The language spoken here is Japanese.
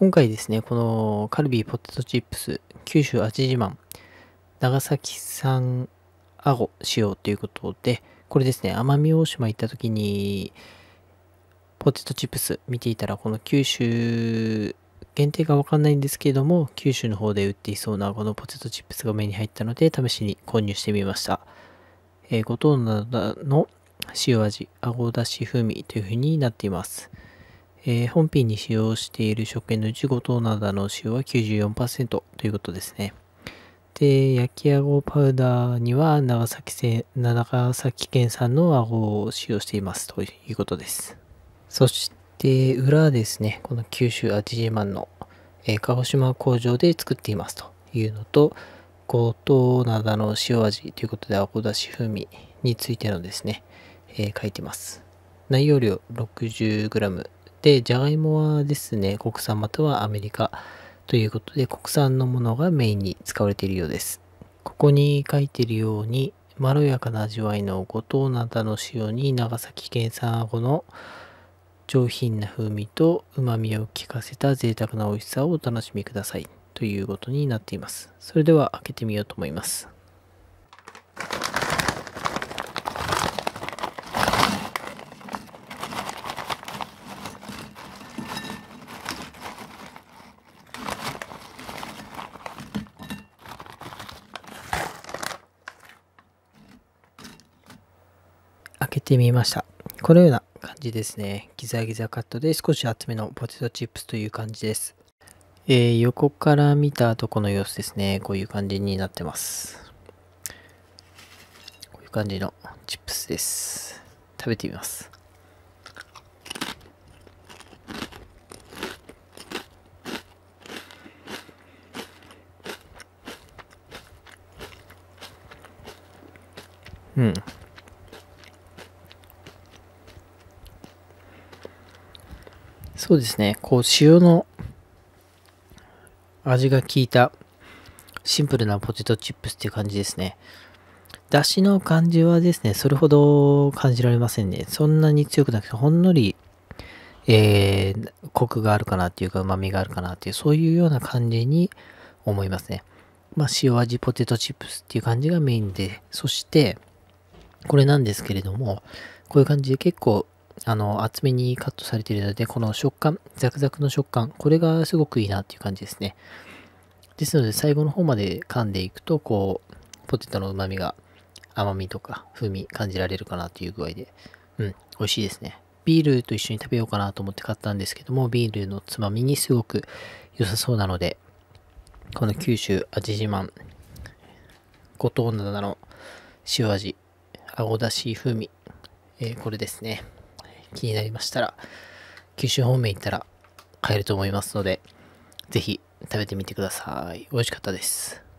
今回ですね、このカルビーポテトチップス、九州味自慢、長崎産アゴ使用ということで、これですね、奄美大島行った時に、ポテトチップス見ていたら、この九州限定がわかんないんですけれども、九州の方で売っていそうなこのポテトチップスが目に入ったので、試しに購入してみました。えー、ご当の塩味、あごだし風味という風になっています。えー、本品に使用している食券のうち5等などの使用は94%ということですね。で、焼きあごパウダーには長崎せ長崎県産のあごを使用していますということです。そして、裏ですね、この九州味自慢の、えー、鹿児島工場で作っていますというのと、五島灘の塩味ということで、あごだし風味についてのですね、えー、書いてます。内容量 60g で、じゃがいもはですね、国産またはアメリカということで、国産のものがメインに使われているようです。ここに書いているように、まろやかな味わいの五島灘の塩に長崎県産アゴの上品な風味と旨味を効かせた贅沢な美味しさをお楽しみくださいということになっています。それでは開けてみようと思います。けてみました。このような感じですね。ギザギザカットで少し厚めのポテトチップスという感じです。えー、横から見たとこの様子ですね。こういう感じになってます。こういう感じのチップスです。食べてみます。うん。そうですねこう塩の味が効いたシンプルなポテトチップスっていう感じですねだしの感じはですねそれほど感じられませんねそんなに強くなくてほんのりえー、コクがあるかなっていうか旨味があるかなっていうそういうような感じに思いますねまあ、塩味ポテトチップスっていう感じがメインで、そして、これなんですけれども、こういう感じで結構あの、厚めにカットされているので、この食感、ザクザクの食感、これがすごくいいなっていう感じですね。ですので、最後の方まで噛んでいくと、こう、ポテトの旨味が甘みとか風味感じられるかなという具合で、うん、美味しいですね。ビールと一緒に食べようかなと思って買ったんですけども、ビールのつまみにすごく良さそうなので、この九州味自慢、五島灘の塩味、あごだし風味、えー、これですね。気になりましたら、九州方面行ったら買えると思いますので、ぜひ食べてみてください。美味しかったです。